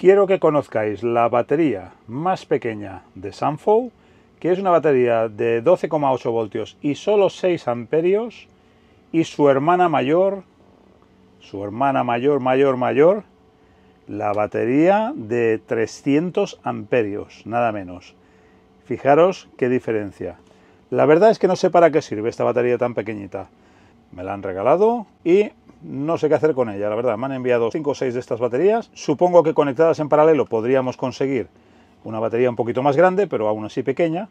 Quiero que conozcáis la batería más pequeña de Sanfou, que es una batería de 12,8 voltios y solo 6 amperios, y su hermana mayor, su hermana mayor, mayor, mayor, la batería de 300 amperios, nada menos. Fijaros qué diferencia. La verdad es que no sé para qué sirve esta batería tan pequeñita me la han regalado y no sé qué hacer con ella, la verdad. Me han enviado 5 o 6 de estas baterías. Supongo que conectadas en paralelo podríamos conseguir una batería un poquito más grande, pero aún así pequeña.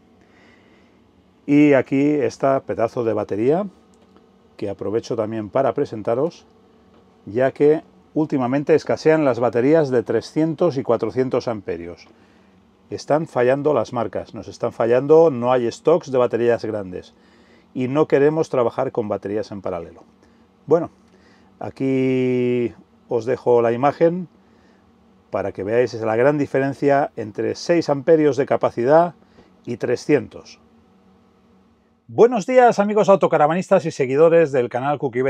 Y aquí está pedazo de batería que aprovecho también para presentaros, ya que últimamente escasean las baterías de 300 y 400 amperios. Están fallando las marcas, nos están fallando, no hay stocks de baterías grandes y no queremos trabajar con baterías en paralelo. Bueno, aquí os dejo la imagen para que veáis la gran diferencia entre 6 amperios de capacidad y 300. Buenos días amigos autocaravanistas y seguidores del canal Cookie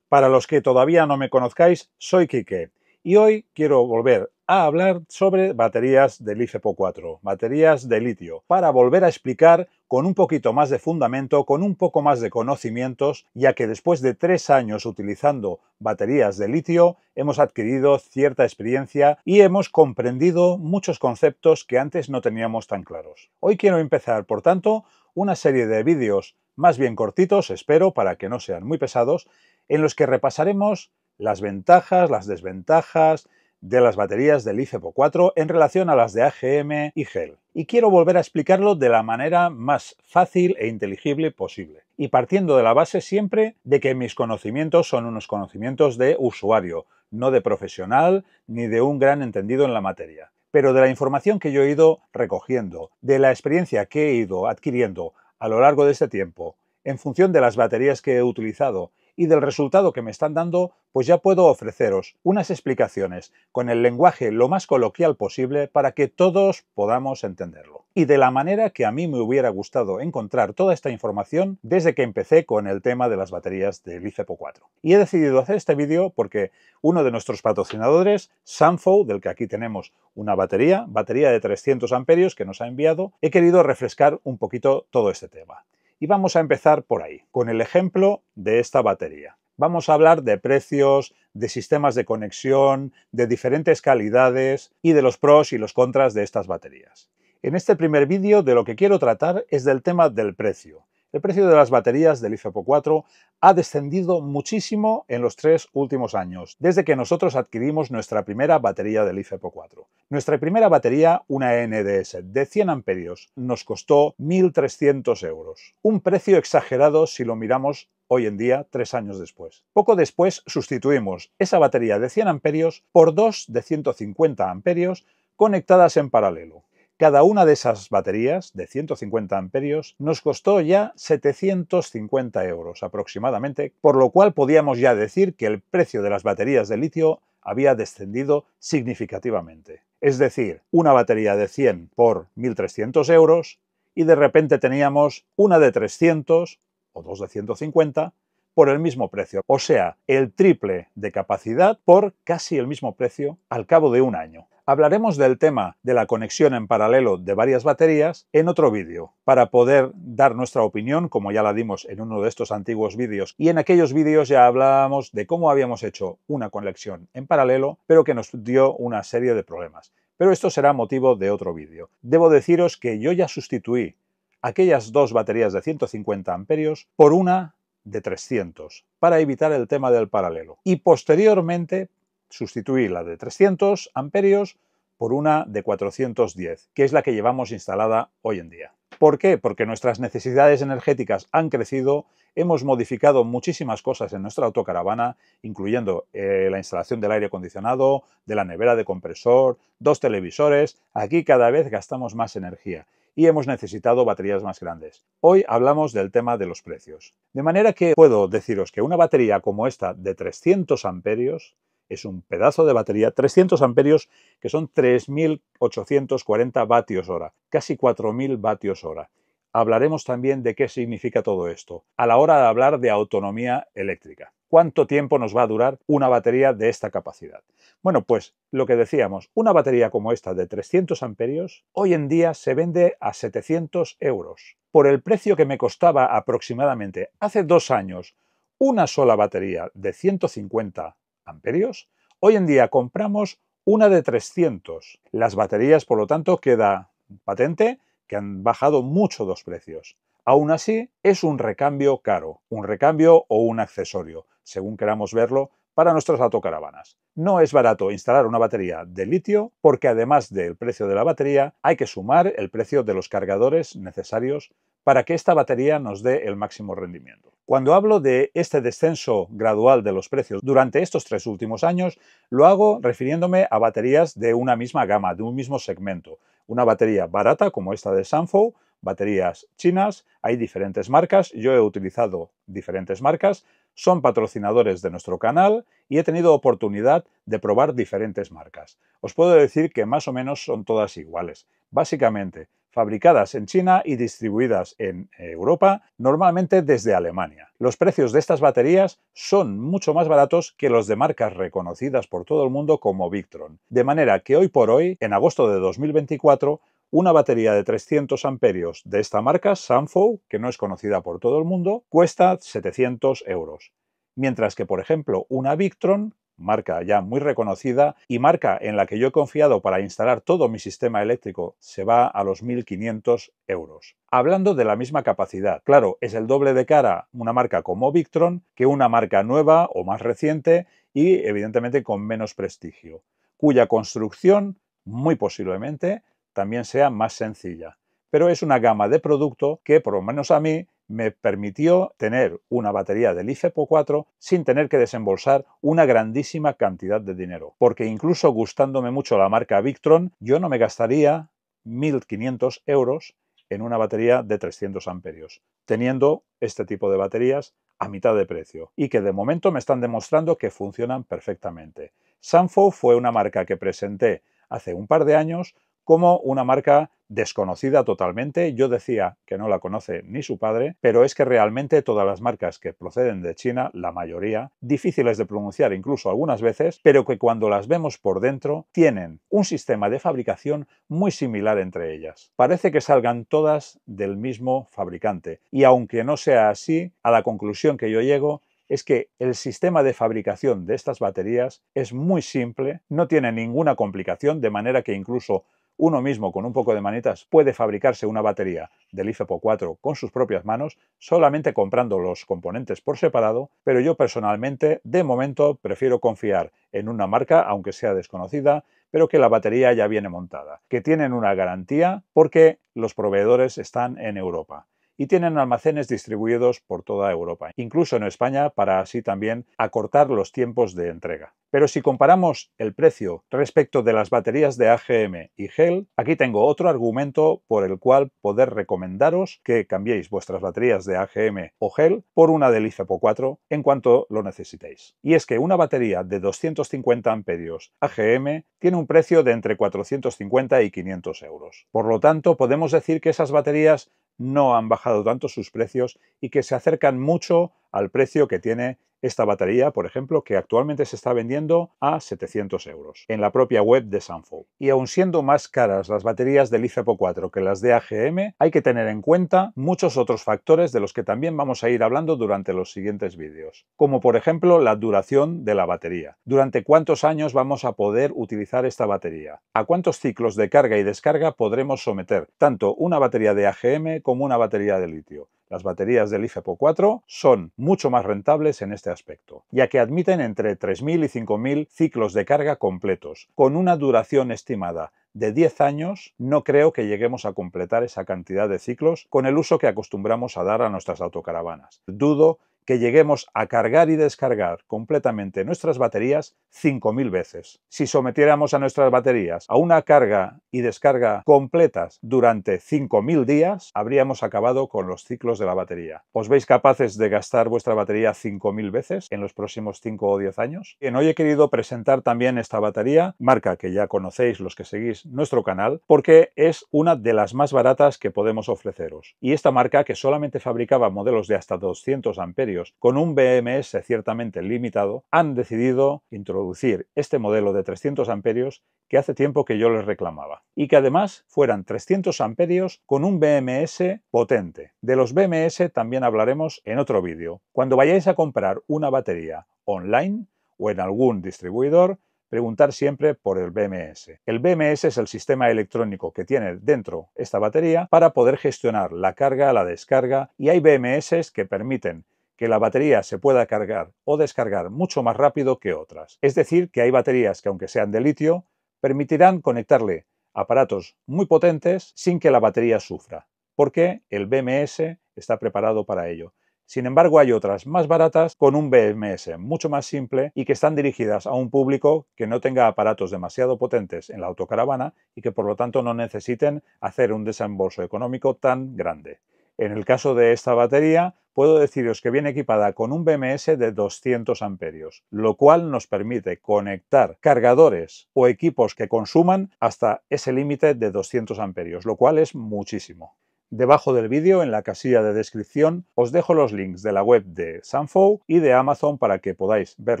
Para los que todavía no me conozcáis, soy Kike. y hoy quiero volver a hablar sobre baterías del IFEPO 4, baterías de litio, para volver a explicar con un poquito más de fundamento, con un poco más de conocimientos, ya que después de tres años utilizando baterías de litio, hemos adquirido cierta experiencia y hemos comprendido muchos conceptos que antes no teníamos tan claros. Hoy quiero empezar, por tanto, una serie de vídeos más bien cortitos, espero, para que no sean muy pesados, en los que repasaremos las ventajas, las desventajas, de las baterías del ICEPO 4 en relación a las de AGM y GEL. Y quiero volver a explicarlo de la manera más fácil e inteligible posible. Y partiendo de la base siempre de que mis conocimientos son unos conocimientos de usuario, no de profesional ni de un gran entendido en la materia. Pero de la información que yo he ido recogiendo, de la experiencia que he ido adquiriendo a lo largo de este tiempo, en función de las baterías que he utilizado y del resultado que me están dando, pues ya puedo ofreceros unas explicaciones con el lenguaje lo más coloquial posible para que todos podamos entenderlo. Y de la manera que a mí me hubiera gustado encontrar toda esta información desde que empecé con el tema de las baterías del ICEPO 4. Y he decidido hacer este vídeo porque uno de nuestros patrocinadores, Sanfo, del que aquí tenemos una batería, batería de 300 amperios que nos ha enviado, he querido refrescar un poquito todo este tema. Y vamos a empezar por ahí, con el ejemplo de esta batería. Vamos a hablar de precios, de sistemas de conexión, de diferentes calidades y de los pros y los contras de estas baterías. En este primer vídeo de lo que quiero tratar es del tema del precio, el precio de las baterías del IFEPO 4 ha descendido muchísimo en los tres últimos años, desde que nosotros adquirimos nuestra primera batería del IFEPO 4. Nuestra primera batería, una NDS de 100 amperios, nos costó 1.300 euros. Un precio exagerado si lo miramos hoy en día, tres años después. Poco después sustituimos esa batería de 100 amperios por dos de 150 amperios conectadas en paralelo. Cada una de esas baterías de 150 amperios nos costó ya 750 euros aproximadamente, por lo cual podíamos ya decir que el precio de las baterías de litio había descendido significativamente. Es decir, una batería de 100 por 1.300 euros y de repente teníamos una de 300 o dos de 150 por el mismo precio, o sea, el triple de capacidad por casi el mismo precio al cabo de un año. Hablaremos del tema de la conexión en paralelo de varias baterías en otro vídeo, para poder dar nuestra opinión, como ya la dimos en uno de estos antiguos vídeos, y en aquellos vídeos ya hablábamos de cómo habíamos hecho una conexión en paralelo, pero que nos dio una serie de problemas. Pero esto será motivo de otro vídeo. Debo deciros que yo ya sustituí aquellas dos baterías de 150 amperios por una de 300 para evitar el tema del paralelo y posteriormente sustituir la de 300 amperios por una de 410, que es la que llevamos instalada hoy en día. ¿Por qué? Porque nuestras necesidades energéticas han crecido, hemos modificado muchísimas cosas en nuestra autocaravana, incluyendo eh, la instalación del aire acondicionado, de la nevera de compresor, dos televisores, aquí cada vez gastamos más energía y hemos necesitado baterías más grandes. Hoy hablamos del tema de los precios. De manera que puedo deciros que una batería como esta de 300 amperios es un pedazo de batería, 300 amperios, que son 3.840 vatios hora, casi 4.000 vatios hora. Hablaremos también de qué significa todo esto, a la hora de hablar de autonomía eléctrica. ¿Cuánto tiempo nos va a durar una batería de esta capacidad? Bueno, pues lo que decíamos, una batería como esta de 300 amperios hoy en día se vende a 700 euros. Por el precio que me costaba aproximadamente hace dos años una sola batería de 150 amperios, hoy en día compramos una de 300. Las baterías, por lo tanto, queda patente que han bajado mucho los precios. Aún así, es un recambio caro, un recambio o un accesorio, según queramos verlo, para nuestras autocaravanas. No es barato instalar una batería de litio porque además del precio de la batería hay que sumar el precio de los cargadores necesarios para que esta batería nos dé el máximo rendimiento. Cuando hablo de este descenso gradual de los precios durante estos tres últimos años, lo hago refiriéndome a baterías de una misma gama, de un mismo segmento. Una batería barata como esta de Sanfo, baterías chinas, hay diferentes marcas, yo he utilizado diferentes marcas, son patrocinadores de nuestro canal y he tenido oportunidad de probar diferentes marcas. Os puedo decir que más o menos son todas iguales. Básicamente, fabricadas en China y distribuidas en eh, Europa, normalmente desde Alemania. Los precios de estas baterías son mucho más baratos que los de marcas reconocidas por todo el mundo como Victron. De manera que hoy por hoy, en agosto de 2024, una batería de 300 amperios de esta marca, Sanfo, que no es conocida por todo el mundo, cuesta 700 euros. Mientras que, por ejemplo, una Victron marca ya muy reconocida y marca en la que yo he confiado para instalar todo mi sistema eléctrico, se va a los 1.500 euros. Hablando de la misma capacidad, claro, es el doble de cara una marca como Victron que una marca nueva o más reciente y evidentemente con menos prestigio, cuya construcción muy posiblemente también sea más sencilla. Pero es una gama de producto que, por lo menos a mí, me permitió tener una batería del IFEPO 4 sin tener que desembolsar una grandísima cantidad de dinero, porque incluso gustándome mucho la marca Victron, yo no me gastaría 1.500 euros en una batería de 300 amperios, teniendo este tipo de baterías a mitad de precio y que de momento me están demostrando que funcionan perfectamente. Sanfo fue una marca que presenté hace un par de años como una marca desconocida totalmente. Yo decía que no la conoce ni su padre, pero es que realmente todas las marcas que proceden de China, la mayoría, difíciles de pronunciar incluso algunas veces, pero que cuando las vemos por dentro tienen un sistema de fabricación muy similar entre ellas. Parece que salgan todas del mismo fabricante y aunque no sea así, a la conclusión que yo llego es que el sistema de fabricación de estas baterías es muy simple, no tiene ninguna complicación, de manera que incluso uno mismo con un poco de manitas puede fabricarse una batería del IFEPO 4 con sus propias manos, solamente comprando los componentes por separado, pero yo personalmente, de momento, prefiero confiar en una marca, aunque sea desconocida, pero que la batería ya viene montada, que tienen una garantía porque los proveedores están en Europa y tienen almacenes distribuidos por toda Europa, incluso en España, para así también acortar los tiempos de entrega. Pero si comparamos el precio respecto de las baterías de AGM y Gel, aquí tengo otro argumento por el cual poder recomendaros que cambiéis vuestras baterías de AGM o Gel por una del ICEPO 4 en cuanto lo necesitéis. Y es que una batería de 250 amperios AGM tiene un precio de entre 450 y 500 euros. Por lo tanto, podemos decir que esas baterías no han bajado tanto sus precios y que se acercan mucho al precio que tiene esta batería, por ejemplo, que actualmente se está vendiendo a 700 euros en la propia web de Sanfo. Y aun siendo más caras las baterías del ifepo 4 que las de AGM, hay que tener en cuenta muchos otros factores de los que también vamos a ir hablando durante los siguientes vídeos, como por ejemplo la duración de la batería. Durante cuántos años vamos a poder utilizar esta batería, a cuántos ciclos de carga y descarga podremos someter tanto una batería de AGM como una batería de litio las baterías del IFEPO 4 son mucho más rentables en este aspecto, ya que admiten entre 3.000 y 5.000 ciclos de carga completos, con una duración estimada de 10 años no creo que lleguemos a completar esa cantidad de ciclos con el uso que acostumbramos a dar a nuestras autocaravanas. Dudo que lleguemos a cargar y descargar completamente nuestras baterías 5.000 veces. Si sometiéramos a nuestras baterías a una carga y descarga completas durante 5.000 días, habríamos acabado con los ciclos de la batería. ¿Os veis capaces de gastar vuestra batería 5.000 veces en los próximos 5 o 10 años? Bien, hoy he querido presentar también esta batería, marca que ya conocéis los que seguís nuestro canal, porque es una de las más baratas que podemos ofreceros. Y esta marca, que solamente fabricaba modelos de hasta 200 amperios, con un BMS ciertamente limitado han decidido introducir este modelo de 300 amperios que hace tiempo que yo les reclamaba, y que además fueran 300 amperios con un BMS potente. De los BMS también hablaremos en otro vídeo. Cuando vayáis a comprar una batería online o en algún distribuidor, preguntar siempre por el BMS. El BMS es el sistema electrónico que tiene dentro esta batería para poder gestionar la carga, la descarga y hay BMS que permiten que la batería se pueda cargar o descargar mucho más rápido que otras. Es decir, que hay baterías que aunque sean de litio, permitirán conectarle aparatos muy potentes sin que la batería sufra, porque el BMS está preparado para ello. Sin embargo, hay otras más baratas con un BMS mucho más simple y que están dirigidas a un público que no tenga aparatos demasiado potentes en la autocaravana y que por lo tanto no necesiten hacer un desembolso económico tan grande. En el caso de esta batería, puedo deciros que viene equipada con un BMS de 200 amperios, lo cual nos permite conectar cargadores o equipos que consuman hasta ese límite de 200 amperios, lo cual es muchísimo. Debajo del vídeo, en la casilla de descripción, os dejo los links de la web de Sanfo y de Amazon para que podáis ver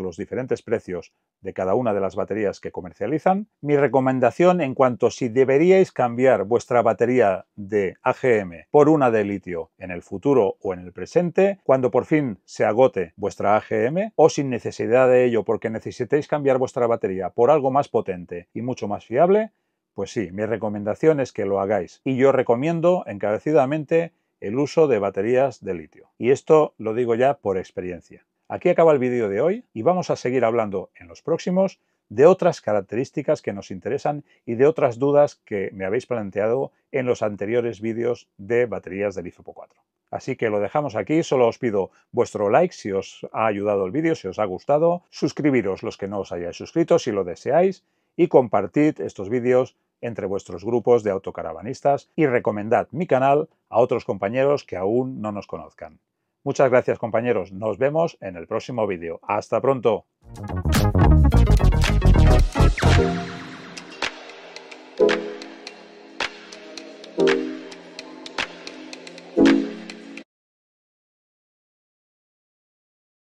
los diferentes precios de cada una de las baterías que comercializan. Mi recomendación en cuanto a si deberíais cambiar vuestra batería de AGM por una de litio en el futuro o en el presente, cuando por fin se agote vuestra AGM o sin necesidad de ello porque necesitéis cambiar vuestra batería por algo más potente y mucho más fiable, pues sí, mi recomendación es que lo hagáis. Y yo recomiendo encarecidamente el uso de baterías de litio. Y esto lo digo ya por experiencia. Aquí acaba el vídeo de hoy y vamos a seguir hablando en los próximos de otras características que nos interesan y de otras dudas que me habéis planteado en los anteriores vídeos de baterías del ifopo 4. Así que lo dejamos aquí, solo os pido vuestro like si os ha ayudado el vídeo, si os ha gustado, suscribiros los que no os hayáis suscrito si lo deseáis y compartid estos vídeos entre vuestros grupos de autocaravanistas y recomendad mi canal a otros compañeros que aún no nos conozcan. Muchas gracias compañeros, nos vemos en el próximo vídeo. ¡Hasta pronto!